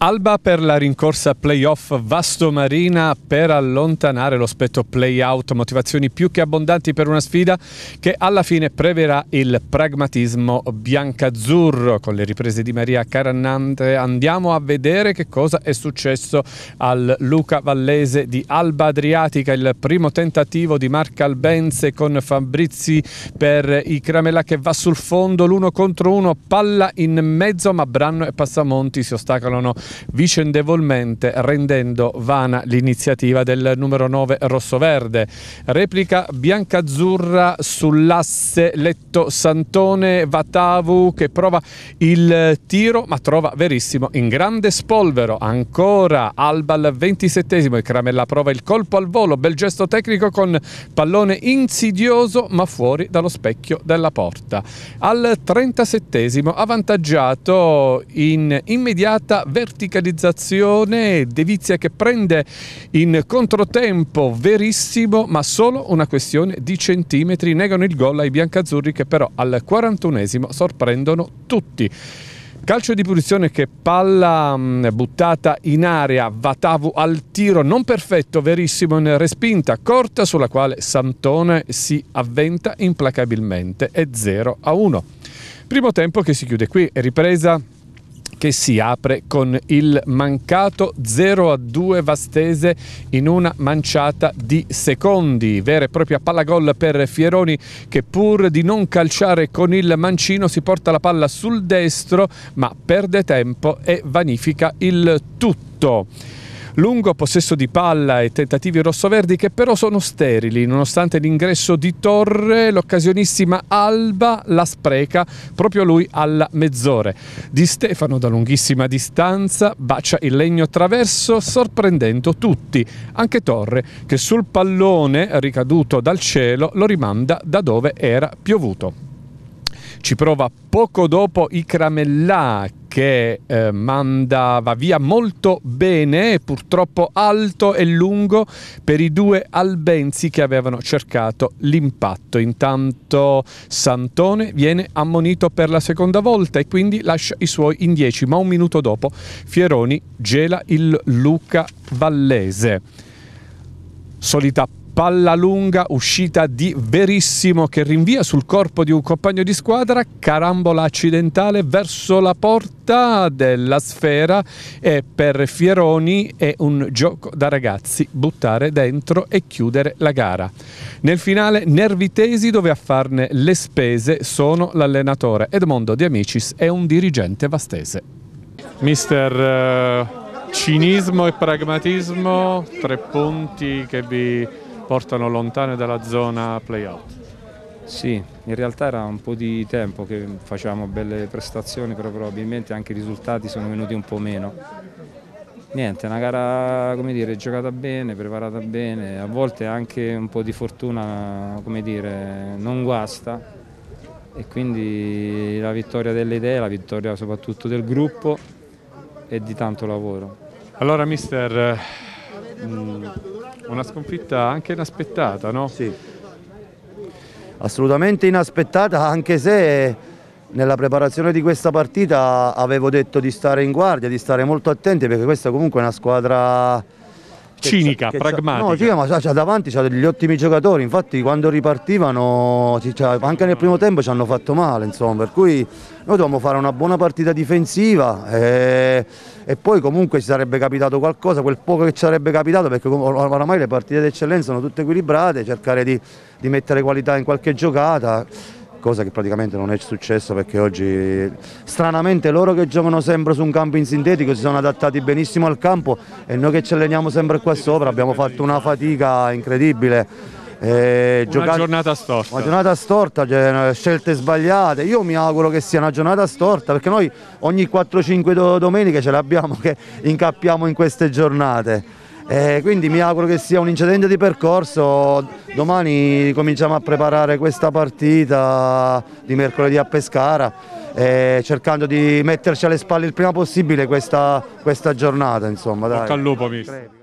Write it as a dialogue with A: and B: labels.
A: Alba per la rincorsa playoff Vasto Marina per allontanare lo spetto playout, motivazioni più che abbondanti per una sfida che alla fine preverà il pragmatismo biancazzurro. Con le riprese di Maria Carannante andiamo a vedere che cosa è successo al Luca Vallese di Alba Adriatica, il primo tentativo di Marca Albense con Fabrizi per i Cramella che va sul fondo, l'uno contro uno, palla in mezzo ma Branno e Passamonti si ostacolano vicendevolmente rendendo vana l'iniziativa del numero 9 rossoverde. Replica biancazzurra sull'asse Letto Santone Vatavu che prova il tiro ma trova Verissimo in grande spolvero. Ancora Alba al 27 e Cramella prova il colpo al volo, bel gesto tecnico con pallone insidioso ma fuori dallo specchio della porta. Al 37 avvantaggiato in immediata verticale verticalizzazione, Devizia che prende in controtempo verissimo, ma solo una questione di centimetri. Negano il gol ai biancazzurri che però al 41esimo sorprendono tutti. Calcio di punizione che palla mm, buttata in aria, Vatavu al tiro non perfetto, verissimo in respinta, corta sulla quale Santone si avventa implacabilmente, è 0 a 1. Primo tempo che si chiude qui, ripresa che si apre con il mancato 0 a 2 Vastese in una manciata di secondi. Vera e propria palla gol per Fieroni che pur di non calciare con il mancino si porta la palla sul destro ma perde tempo e vanifica il tutto. Lungo possesso di palla e tentativi rossoverdi che però sono sterili, nonostante l'ingresso di Torre, l'occasionissima Alba la spreca proprio lui alla mezz'ore. Di Stefano da lunghissima distanza bacia il legno traverso sorprendendo tutti, anche Torre che sul pallone ricaduto dal cielo lo rimanda da dove era piovuto. Ci prova poco dopo i Icramellà che eh, mandava via molto bene, purtroppo alto e lungo per i due albenzi che avevano cercato l'impatto. Intanto Santone viene ammonito per la seconda volta e quindi lascia i suoi in 10, ma un minuto dopo Fieroni gela il Luca Vallese solita palla lunga, uscita di Verissimo che rinvia sul corpo di un compagno di squadra, carambola accidentale verso la porta della sfera e per Fieroni è un gioco da ragazzi buttare dentro e chiudere la gara. Nel finale nervi tesi dove a farne le spese sono l'allenatore Edmondo Di Amicis e un dirigente vastese. Mister eh, cinismo e pragmatismo, tre punti che vi portano lontane dalla zona playout. Sì, in realtà era un po' di tempo che facevamo belle prestazioni, però probabilmente anche i risultati sono venuti un po' meno. Niente, una gara, come dire, giocata bene, preparata bene, a volte anche un po' di fortuna, come dire, non guasta e quindi la vittoria delle idee, la vittoria soprattutto del gruppo e di tanto
B: lavoro. Allora mister,
A: mh, eh, una sconfitta anche inaspettata, no? Sì,
B: assolutamente inaspettata anche se nella preparazione di questa partita avevo detto di stare in guardia, di stare molto attenti perché questa comunque è una squadra cinica, che pragmatica. No, sì, ma c'ha, davanti c'ha degli ottimi giocatori, infatti quando ripartivano anche nel primo tempo ci hanno fatto male, insomma, per cui noi dovevamo fare una buona partita difensiva e, eh, e poi comunque ci sarebbe capitato qualcosa, quel poco che ci sarebbe capitato, perché oramai le partite d'eccellenza sono tutte equilibrate, cercare di, di mettere qualità in qualche giocata cosa che praticamente non è successo perché oggi stranamente loro che giocano sempre su un campo in sintetico si sono adattati benissimo al campo e noi che ci alleniamo sempre qua sopra abbiamo fatto una fatica incredibile. Eh, una giocati,
A: giornata storta. Una
B: giornata storta, cioè, eh, scelte sbagliate. Io mi auguro che sia una giornata storta perché noi ogni 4-5 do domeniche ce l'abbiamo che incappiamo in queste giornate. Eh, quindi mi auguro che sia un incidente di percorso, domani cominciamo a preparare questa partita di mercoledì a Pescara, eh, cercando di metterci alle spalle il prima possibile questa, questa giornata. Insomma, Bocca
A: al lupo, mister.